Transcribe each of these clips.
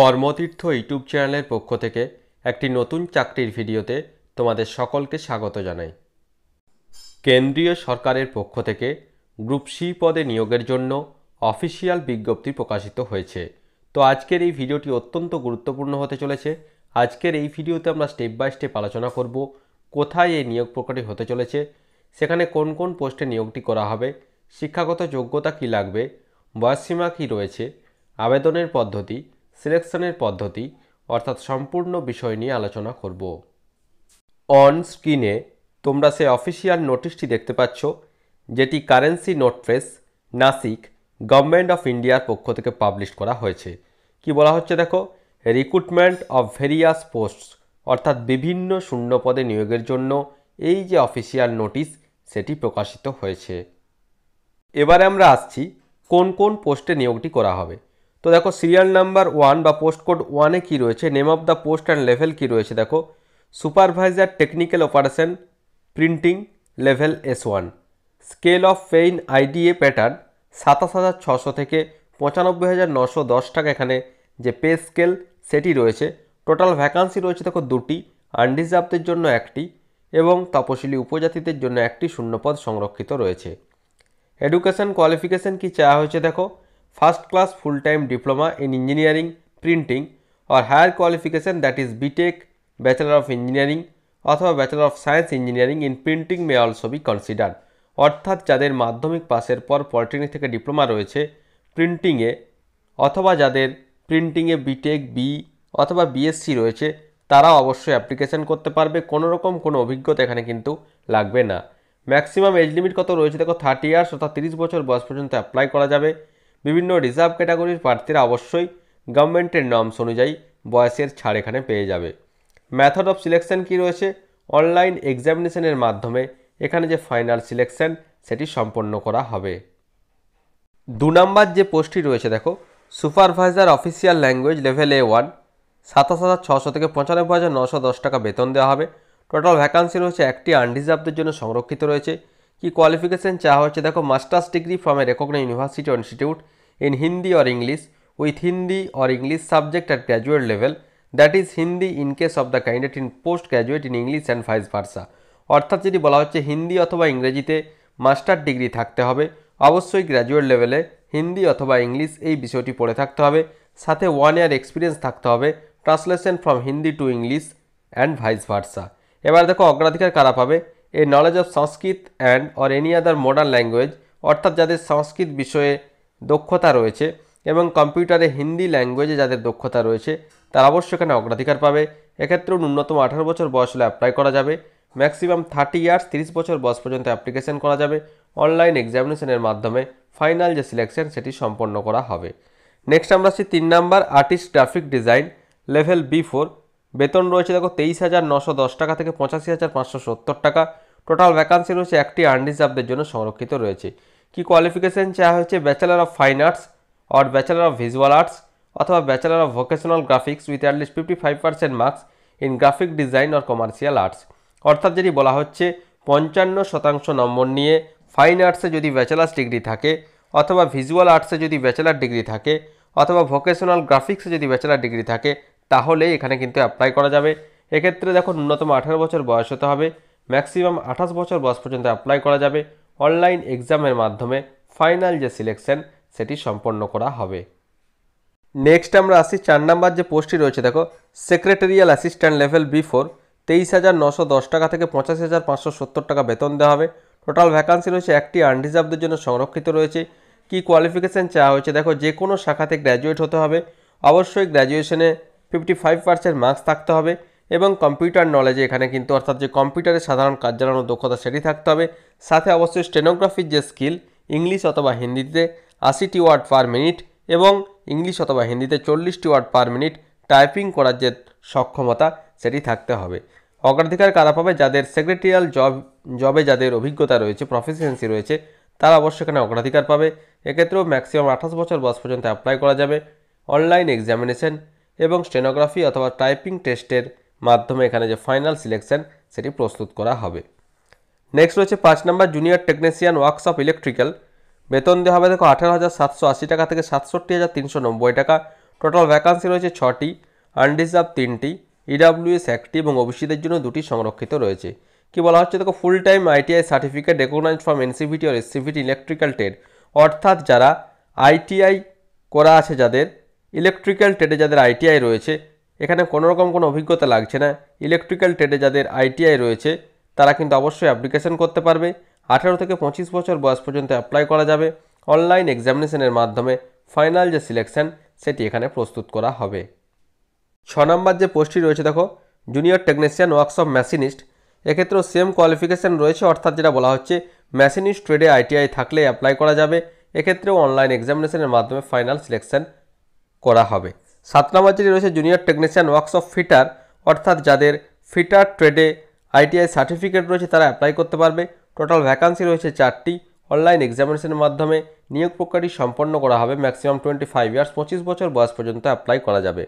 কর্মতীর্থ YouTube চ্যানেলের পক্ষ থেকে একটি নতুন চাকরির ভিডিওতে তোমাদের সকলকে স্বাগত জানাই কেন্দ্রীয় সরকারের পক্ষ থেকে গ্রুপ সি পদে নিয়োগের জন্য অফিসিয়াল বিজ্ঞপ্তি প্রকাশিত হয়েছে তো আজকের এই ভিডিওটি অত্যন্ত গুরুত্বপূর্ণ হতে চলেছে আজকের এই ভিডিওতে আমরা স্টেপ বাই স্টেপ আলোচনা করব কোথায় এই নিয়োগ প্রকারটি হতে চলেছে সেখানে কোন কোন পোস্টে নিয়োগটি করা হবে শিক্ষাগত যোগ্যতা কি লাগবে বয়সীমা কি রয়েছে আবেদনের পদ্ধতি সিলেকশনের পদ্ধতি অর্থাৎ সম্পূর্ণ বিষয় নিয়ে আলোচনা করব অন স্ক্রিনে তোমরা সে অফিসিয়াল নোটিশটি দেখতে পাচ্ছ যেটি currency note press Nashik government of ইন্ডিয়ার পক্ষ থেকে পাবলিশ করা হয়েছে কি বলা হচ্ছে দেখো রিক্রুটমেন্ট অফ ভেরিয়াস পোস্টস অর্থাৎ বিভিন্ন শূন্যপদে নিয়োগের জন্য এই যে অফিসিয়াল নোটিশ সেটি প্রকাশিত হয়েছে এবারে আমরা আসছি কোন কোন পোস্টে নিয়োগটি করা হবে তো দেখো সিরিয়াল নাম্বার ওয়ান বা পোস্ট কোড ওয়ানে কী রয়েছে name of the post and level কী রয়েছে দেখো supervisor technical operation printing level S one scale of pay IDA pattern সাতাশ হাজার ছশো থেকে পঁচানব্বই হাজার নশো দশ টাকা এখানে যে পে স্কেল সেটি রয়েছে টোটাল ভ্যাকান্সি রয়েছে দেখো দুটি আনডিজার্ভদের জন্য একটি এবং তপশিলি উপজাতিদের জন্য একটি শূন্যপদ সংরক্ষিত রয়েছে এডুকেশন কোয়ালিফিকেশন কি চাওয়া হয়েছে দেখো first class full time diploma in engineering printing or higher qualification that is BTech bachelor of engineering অথবা bachelor of science engineering in printing may also be consider অর্থাৎ যাদের মাধ্যমিক পাসের পর পলিটেকনিক থেকে ডিপ্লোমা রয়েছে প্রিন্টিংয়ে অথবা যাদের প্রিন্টিংয়ে বিটেক বি অথবা বিএসসি রয়েছে তারা অবশ্যই অ্যাপ্লিকেশান করতে পারবে কোনো রকম কোনো অভিজ্ঞতা এখানে কিন্তু লাগবে না ম্যাক্সিমাম এজ লিমিট কত রয়েছে দেখো থার্টি ইয়ার্স অর্থাৎ তিরিশ বছর বয়স পর্যন্ত অ্যাপ্লাই করা যাবে বিভিন্ন রিজার্ভ ক্যাটাগরির প্রার্থীরা অবশ্যই গভর্নমেন্টের নর্মস অনুযায়ী বয়সের ছাড় এখানে পেয়ে যাবে ম্যাথড অফ সিলেকশন কি রয়েছে অনলাইন এক্সামিনেশনের মাধ্যমে এখানে যে ফাইনাল সিলেকশন সেটি সম্পন্ন করা হবে দু নম্বর যে পোস্টটি রয়েছে দেখো supervisor official language level A one সাতাশ হাজার ছশো থেকে পঁচানব্বই হাজার নশো দশ টাকা বেতন দেওয়া হবে টোটাল ভ্যাকান্সি রয়েছে একটি আনরিজার্ভদের জন্য সংরক্ষিত রয়েছে কি কোয়ালিফিকেশান চাওয়া হচ্ছে দেখো masters degree from a recognise university institute in Hindi or English with Hindi or English subject at graduate level that is Hindi in case of the candidate in postgraduate in English and vice versa অর্থাৎ যদি বলা হচ্ছে হিন্দি অথবা ইংরেজিতে master degree থাকতে হবে অবশ্যই graduate লেভেলে হিন্দি অথবা ইংলিশ এই বিষয়টি পড়ে থাকতে হবে সাথে ওয়ান ইয়ার এক্সপিরিয়েন্স থাকতে হবে translation from Hindi to English and vice versa এবার দেখো অগ্রাধিকার কারা পাবে a knowledge of Sanskrit and or any other modern language অর্থাৎ যাদের সংস্কৃত বিষয়ে দক্ষতা রয়েছে এবং কম্পিউটারে হিন্দি ল্যাঙ্গুয়েজে যাদের দক্ষতা রয়েছে তারা অবশ্য এখানে অগ্রাধিকার পাবে এক্ষেত্রেও ন্যূনতম আঠারো বছর বয়স হলে অ্যাপ্লাই করা যাবে ম্যাক্সিমাম থার্টি ইয়ার্স তিরিশ বছর বয়স পর্যন্ত অ্যাপ্লিকেশন করা যাবে অনলাইন এক্সামিনেশনের মাধ্যমে ফাইনাল যে সিলেকশন সেটি সম্পন্ন করা হবে নেক্সট আমরা আসছি তিন number artist graphic design level B four বেতন রয়েছে দেখো তেইশ হাজার নশো দশ টাকা থেকে পঁচাশি হাজার পাঁচশো সত্তর টাকা টোটাল ভ্যাকান্সি রয়েছে একটি আনরিজার্ভদের জন্য সংরক্ষিত রয়েছে কি কোয়ালিফিকেশান চাওয়া হচ্ছে bachelor of fine arts or bachelor of visual arts অথবা bachelor of vocational graphics with at least fifty five percent marks in graphic design or commercial arts অর্থাৎ যেটি বলা হচ্ছে পঞ্চান্ন শতাংশ নম্বর নিয়ে ফাইন আর্টসে যদি ব্যাচেলার্স ডিগ্রি থাকে অথবা ভিজুয়াল আর্টসে যদি ব্যাচেলার ডিগ্রি থাকে অথবা ভোকেশনাল গ্রাফিক্সে যদি ব্যাচেলার ডিগ্রি থাকে তাহলে এখানে কিন্তু অ্যাপ্লাই করা যাবে এক্ষেত্রে দেখো ন্যূনতম আঠারো বছর বয়স হতে হবে ম্যাক্সিমাম আঠাশ বছর বয়স পর্যন্ত অ্যাপ্লাই করা যাবে অনলাইন এক্সামের মাধ্যমে ফাইনাল যে সিলেকশন সেটি সম্পন্ন করা হবে নেক্সট আমরা আসি চার নাম্বার যে পোস্টটি রয়েছে দেখো secretarial assistant level B four তেইশ হাজার নশো দশ টাকা থেকে পঁচাশি হাজার পাঁচশো সত্তর টাকা বেতন দেওয়া হবে টোটাল ভ্যাকান্সি রয়েছে একটি আনরিজার্ভদের জন্য সংরক্ষিত রয়েছে কি কোয়ালিফিকেশান চাওয়া হয়েছে দেখো যে কোনো শাখাতে গ্র্যাজুয়েট হতে হবে অবশ্যই গ্র্যাজুয়েশনে ফিফটি ফাইভ পার্সেন্ট মার্কস থাকতে হবে এবং কম্পিউটার নলেজে এখানে কিন্তু অর্থাৎ যে কম্পিউটারে সাধারণ কাজ জানানোর দক্ষতা সেটি থাকতে হবে সাথে অবশ্যই স্টেনোগ্রাফির যে স্কিল ইংলিশ অথবা হিন্দিতে আশিটি ওয়ার্ড পার মিনিট এবং ইংলিশ অথবা হিন্দিতে চল্লিশটি ওয়ার্ড পার মিনিট টাইপিং করার যে সক্ষমতা সেটি থাকতে হবে অগ্রাধিকার কারা পাবে যাদের সেক্রেটারিয়াল জব জবে যাদের অভিজ্ঞতা রয়েছে প্রফেসিয়েন্সি রয়েছে তারা অবশ্যই এখানে অগ্রাধিকার পাবে এক্ষেত্রেও ম্যাক্সিমাম আঠাশ বছর বয়স পর্যন্ত অ্যাপ্লাই করা যাবে অনলাইন এক্সামিনেশন এবং স্টেনোগ্রাফি অথবা টাইপিং টেস্টের মাধ্যমে এখানে যে ফাইনাল সিলেকশন সেটি প্রস্তুত করা হবে নেক্সট রয়েছে পাঁচ নম্বর জুনিয়র টেকনিশিয়ান ওয়ার্কশপ ইলেকট্রিক্যাল বেতন দেওয়া হবে দেখো আঠারো হাজার সাতশো আশি টাকা থেকে সাতষট্টি হাজার তিনশো নব্বই টাকা টোটাল ভ্যাকান্সি রয়েছে ছটি আনডিজার্ভ তিনটি ইডাব্লিউএস একটি এবং ওবিসিদের জন্য দুটি সংরক্ষিত রয়েছে কি বলা হচ্ছে দেখো full time ITI certificate recognise from NCVT or SCVT electrical trade অর্থাৎ যারা আইটিআই করা আছে যাদের ইলেকট্রিক্যাল ট্রেডে যাদের আইটিআই রয়েছে এখানে কোনোরকম কোনো অভিজ্ঞতা লাগছে না ইলেকট্রিক্যাল ট্রেডে যাদের আইটিআই রয়েছে তারা কিন্তু অবশ্যই অ্যাপ্লিকেশন করতে পারবে আঠারো থেকে পঁচিশ বছর বয়স পর্যন্ত অ্যাপ্লাই করা যাবে অনলাইন এক্সামিনেশনের মাধ্যমে ফাইনাল যে সিলেকশান সেটি এখানে প্রস্তুত করা হবে ছ নম্বর যে পোস্টটি রয়েছে দেখো জুনিয়র টেকনিশিয়ান ওয়ার্কশপ মেশিনিস্ট এক্ষেত্রেও সেম কোয়ালিফিকেশান রয়েছে অর্থাৎ যেটা বলা হচ্ছে মেশিনিস্ট ট্রেডে আইটিআই থাকলে অ্যাপ্লাই করা যাবে এক্ষেত্রেও অনলাইন এক্সামিনেশনের মাধ্যমে ফাইনাল সিলেকশন করা হবে সাত নম্বর রয়েছে junior technician works of fitter অর্থাৎ যাদের ফিটার ট্রেডে আইটিআই সার্টিফিকেট রয়েছে তারা অ্যাপ্লাই করতে পারবে টোটাল ভ্যাকান্সি রয়েছে চারটি অনলাইন এক্সামিনেশনের মাধ্যমে নিয়োগ প্রক্রিয়াটি সম্পন্ন করা হবে ম্যাক্সিমাম টোয়েন্টি ফাইভ ইয়ার্স পঁচিশ বছর বয়স পর্যন্ত অ্যাপ্লাই করা যাবে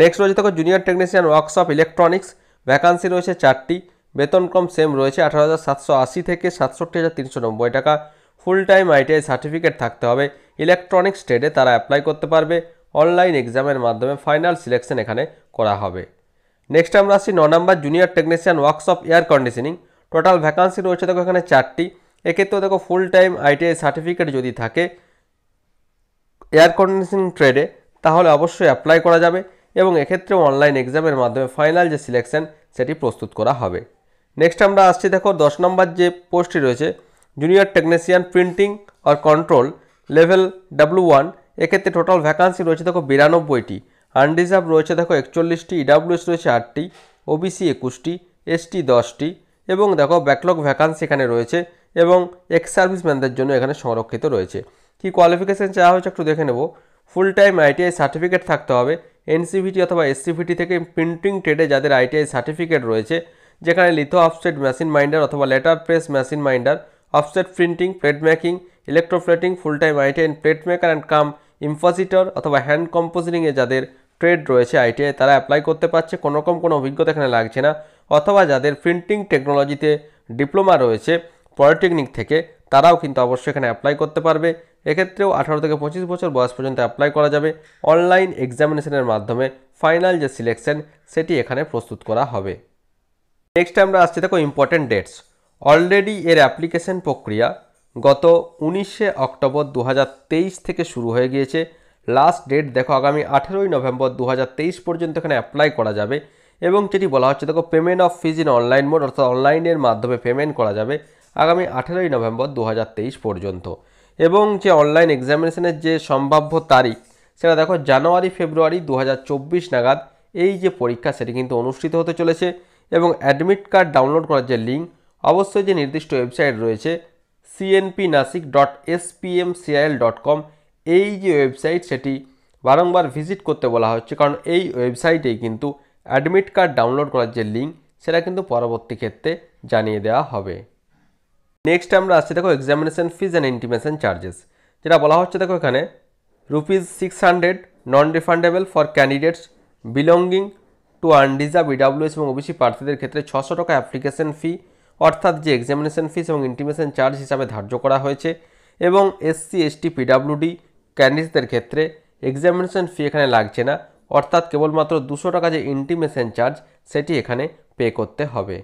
নেক্সট রয়েছে তখন junior technician workshop electronics vacancy রয়েছে চারটি বেতনক্রম সেম রয়েছে আঠারো হাজার সাতশো আশি থেকে সাতষট্টি হাজার তিনশো নব্বই টাকা ফুল টাইম আইটিআই সার্টিফিকেট থাকতে হবে ইলেকট্রনিক্স ট্রেডে তারা অ্যাপ্লাই করতে পারবে অনলাইন এক্সামের মাধ্যমে ফাইনাল সিলেকশন এখানে করা হবে নেক্সট আমরা আসছি ন নম্বর junior technician workshop air conditioning total vacancy রয়েছে দেখো এখানে চারটি এক্ষেত্রেও দেখো ফুল টাইম আইটিআই সার্টিফিকেট যদি থাকে এয়ার কন্ডিশনিং ট্রেডে তাহলে অবশ্যই অ্যাপ্লাই করা যাবে এবং এক্ষেত্রেও অনলাইন এক্সামের মাধ্যমে ফাইনাল যে সিলেকশন সেটি প্রস্তুত করা হবে নেক্সট আমরা আসছি দেখো দশ নম্বর যে পোস্টটি রয়েছে জুনিয়র টেকনিশিয়ান প্রিন্টিং আর কন্ট্রোল লেভেল ডাব্লু ওয়ান এক্ষেত্রে টোটাল ভ্যাকান্সি রয়েছে দেখো বিরানব্বইটি আনরিজার্ভ রয়েছে দেখো একচল্লিশটি ইডাব্লিউএস রয়েছে আটটি ওবিসি একুশটি এসটি দশটি এবং দেখো ব্যাকলগ ভ্যাকান্সি এখানে রয়েছে এবং এক্স সার্ভিসম্যানদের জন্য এখানে সংরক্ষিত রয়েছে কি কোয়ালিফিকেশান চাওয়া হয়েছে একটু দেখে নেব ফুল টাইম আইটিআই সার্টিফিকেট থাকতে হবে এনসিভিটি অথবা এসসিভিটি থেকে প্রিন্টিং ট্রেডে যাদের আইটিআই সার্টিফিকেট রয়েছে যেখানে লিথো অফসেট মেশিন মাইন্ডার অথবা letter press machine minder offset printing plate making electroplating full time ITI plate maker and cum impositor অথবা হ্যান্ড কম্পোজিটিংয়ে যাদের ট্রেড রয়েছে আইটিআই তারা অ্যাপ্লাই করতে পারছে কোনো রকম কোনো অভিজ্ঞতা এখানে লাগছে না অথবা যাদের প্রিন্টিং টেকনোলজিতে ডিপ্লোমা রয়েছে পলিটেকনিক থেকে তারাও কিন্তু অবশ্যই এখানে অ্যাপ্লাই করতে পারবে এক্ষেত্রেও আঠারো থেকে পঁচিশ বছর বয়স পর্যন্ত অ্যাপ্লাই করা যাবে অনলাইন এক্সামিনেশনের মাধ্যমে ফাইনাল যে সিলেকশন সেটি এখানে প্রস্তুত করা হবে নেক্সট আমরা আসছি দেখো ইম্পর্টেন্ট ডেটস অলরেডি এর অ্যাপ্লিকেশন প্রক্রিয়া গত উনিশে অক্টোবর দু থেকে শুরু হয়ে গিয়েছে লাস্ট ডেট দেখো আগামী আঠেরোই নভেম্বর দু পর্যন্ত এখানে অ্যাপ্লাই করা যাবে এবং যেটি বলা হচ্ছে দেখো payment of fees in online mode অর্থাৎ অনলাইনের মাধ্যমে পেমেন্ট করা যাবে আগামী আঠেরোই নভেম্বর দু পর্যন্ত এবং যে অনলাইন এক্সামিনেশনের যে সম্ভাব্য তারিখ সেটা দেখো জানুয়ারি ফেব্রুয়ারি দু নাগাদ এই যে পরীক্ষা সেটি কিন্তু অনুষ্ঠিত হতে চলেছে এবং অ্যাডমিট কার্ড ডাউনলোড করার যে লিঙ্ক অবশ্যই যে নির্দিষ্ট ওয়েবসাইট রয়েছে CNP Nashik dot SPM CIL dot com এই যে ওয়েবসাইট সেটি বারংবার ভিজিট করতে বলা হচ্ছে কারণ এই ওয়েবসাইটেই কিন্তু অ্যাডমিট কার্ড ডাউনলোড করার যে লিঙ্ক সেটা কিন্তু পরবর্তী ক্ষেত্রে জানিয়ে দেওয়া হবে নেক্সট আমরা আসছি দেখো examination fees and intimation charges যেটা বলা হচ্ছে দেখো এখানে rupees six hundred non refundable for candidates belonging to unreserved EWS এবং ওবিসি প্রার্থীদের ক্ষেত্রে ছশো টাকা অ্যাপ্লিকেশন ফি অর্থাৎ যে এক্সামিনেশন ফিস এবং ইন্টিমেশন চার্জ হিসাবে ধার্য করা হয়েছে এবং এসসি এসটি পিডাব্লিউডি ক্যান্ডিডেটদের ক্ষেত্রে এক্সামিনেশন ফি এখানে লাগছে না অর্থাৎ কেবলমাত্র দুশো টাকা যে ইন্টিমেশন চার্জ সেটি এখানে পে করতে হবে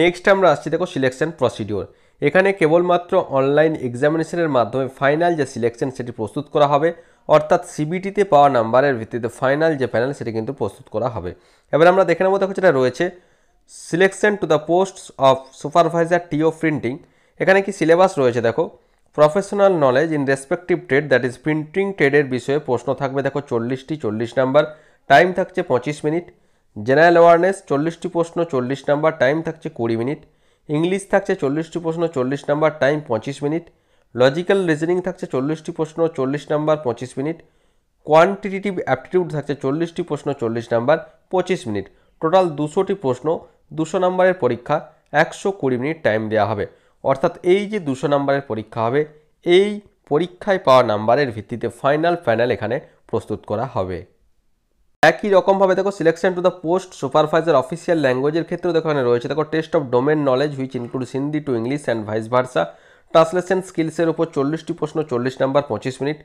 নেক্সট আমরা আসছি দেখো সিলেকশন প্রসিডিওর এখানে কেবলমাত্র অনলাইন এক্সামিনেশনের মাধ্যমে ফাইনাল যে সিলেকশন সেটি প্রস্তুত করা হবে অর্থাৎ সিবিটিতে পাওয়া নাম্বারের ভিত্তিতে ফাইনাল যে প্যানেল সেটি কিন্তু প্রস্তুত করা হবে এবার আমরা দেখে নেবো দেখো যেটা রয়েছে selection to the posts of supervisor TO printing এখানে কি সিলেবাস রয়েছে দেখো professional knowledge in respective trade that is printing ট্রেডের বিষয়ে প্রশ্ন থাকবে দেখো চল্লিশটি চল্লিশ নাম্বার টাইম থাকছে পঁচিশ মিনিট জেনারেল অ্যাওয়ারনেস চল্লিশটি প্রশ্ন চল্লিশ নাম্বার টাইম থাকছে কুড়ি মিনিট ইংলিশ থাকছে চল্লিশটি প্রশ্ন চল্লিশ নাম্বার টাইম পঁচিশ মিনিট লজিক্যাল রিজনিং থাকছে চল্লিশটি প্রশ্ন চল্লিশ নাম্বার পঁচিশ মিনিট কোয়ান্টিটিভ অ্যাপটিটিউড থাকছে চল্লিশটি প্রশ্ন চল্লিশ নাম্বার পঁচিশ মিনিট টোটাল দুশোটি প্রশ্ন দুশো নম্বরের পরীক্ষা একশো কুড়ি মিনিট টাইম দেওয়া হবে অর্থাৎ এই যে দুশো নম্বরের পরীক্ষা হবে এই পরীক্ষায় পাওয়া নাম্বারের ভিত্তিতে ফাইনাল প্যানেল এখানে প্রস্তুত করা হবে একই রকমভাবে দেখো selection to the post supervisor official ল্যাঙ্গুয়েজের ক্ষেত্রে দেখো এখানে রয়েছে দেখো test of domain knowledge which includes Hindi to English and vice versa translation স্কিলসের উপর চল্লিশটি প্রশ্ন চল্লিশ নাম্বার পঁচিশ মিনিট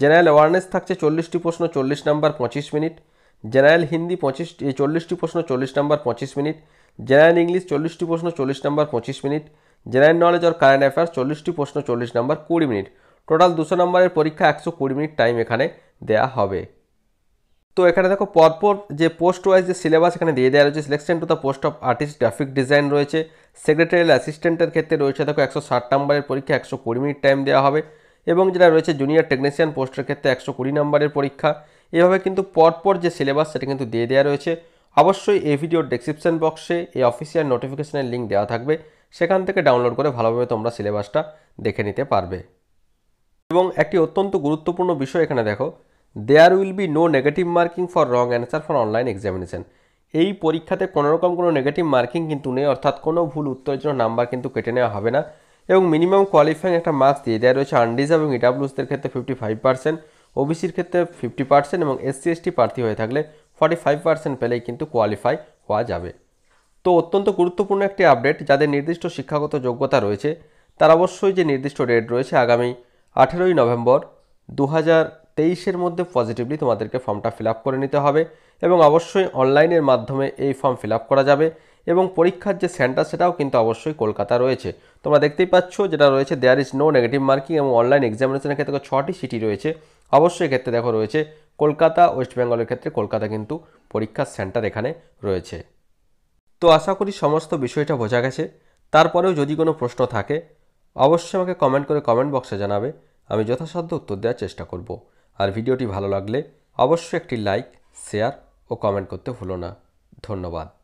জেনারেল অ্যাওয়ারনেস থাকছে চল্লিশটি প্রশ্ন চল্লিশ নাম্বার পঁচিশ মিনিট জেনারেল হিন্দি পঁচিশ চল্লিশটি প্রশ্ন চল্লিশ নম্বর পঁচিশ মিনিট জেনারেল ইংলিশ চল্লিশটি প্রশ্ন চল্লিশ নম্বর পঁচিশ minute general knowledge or current affairs চল্লিশটি প্রশ্ন চল্লিশ নম্বর কুড়ি মিনিট টোটাল দুশো নম্বরের পরীক্ষা একশো কুড়ি মিনিট টাইম এখানে দেয়া হবে তো এখানে দেখো পরপর যে পোস্ট ওয়াইজ যে সিলেবাস এখানে দিয়ে দেওয়া রয়েছে selection to the post of artist graphic design রয়েছে সেক্রেটারিয়াল অ্যাসিস্ট্যান্টের ক্ষেত্রে রয়েছে দেখো একশো ষাট নম্বরের পরীক্ষা একশো কুড়ি মিনিট টাইম দেওয়া হবে এবং যেটা রয়েছে জুনিয়র টেকনিশিয়ান পোস্টের ক্ষেত্রে একশো কুড়ি নম্বরের পরীক্ষা এভাবে কিন্তু পরপর যে সিলেবাস সেটা কিন্তু দিয়ে দেওয়া রয়েছে অবশ্যই এই ভিডিওর ডেসক্রিপশন বক্সে এই অফিসিয়াল নোটিফিকেশনের লিঙ্ক দেওয়া থাকবে সেখান থেকে ডাউনলোড করে ভালোভাবে তোমরা সিলেবাসটা দেখে নিতে পারবে এবং একটি অত্যন্ত গুরুত্বপূর্ণ বিষয় এখানে দেখো there will be no negative marking for wrong answer for online examination এই পরীক্ষাতে কোনোরকম কোনো নেগেটিভ মার্কিং কিন্তু নেই অর্থাৎ কোনো ভুল উত্তরের জন্য নাম্বার কিন্তু কেটে নেওয়া হবে না এবং মিনিমাম কোয়ালিফাইং একটা মার্কস দিয়ে দেওয়া রয়েছে আন্ডিজ এবং ইডাব্লুসদের ক্ষেত্রে ফিফটি ফাইভ পার্সেন্ট ওবিসির ক্ষেত্রে ফিফটি পার্সেন্ট এবং এসসি এসটি প্রার্থী হয়ে থাকলে ফর্টি ফাইভ পার্সেন্ট পেলেই কিন্তু কোয়ালিফাই হওয়া যাবে তো অত্যন্ত গুরুত্বপূর্ণ একটি আপডেট যাদের নির্দিষ্ট শিক্ষাগত যোগ্যতা রয়েছে তার অবশ্যই যে নির্দিষ্ট ডেট রয়েছে আগামী আঠেরোই নভেম্বর দু হাজার তেইশের মধ্যে পজিটিভলি তোমাদেরকে ফর্মটা ফিল করে নিতে হবে এবং অবশ্যই অনলাইনের মাধ্যমে এই ফর্ম ফিল করা যাবে এবং পরীক্ষার যে সেন্টার সেটাও কিন্তু অবশ্যই কলকাতা রয়েছে তোমরা দেখতেই পাচ্ছ যেটা রয়েছে there is no negative marking এবং অনলাইন এক্সামিনেশনের ক্ষেত্রে ছটি সিটি রয়েছে অবশ্যই ক্ষেত্রে দেখো রয়েছে কলকাতা ওয়েস্ট বেঙ্গলের ক্ষেত্রে কলকাতা কিন্তু পরীক্ষার সেন্টার এখানে রয়েছে তো আশা করি সমস্ত বিষয়টা বোঝা গেছে তারপরেও যদি কোনো প্রশ্ন থাকে অবশ্যই আমাকে কমেন্ট করে কমেন্ট বক্সে জানাবে আমি যথাসাধ্য উত্তর দেওয়ার চেষ্টা করব আর ভিডিওটি ভালো লাগলে অবশ্যই একটি লাইক শেয়ার ও কমেন্ট করতে ভুলো না ধন্যবাদ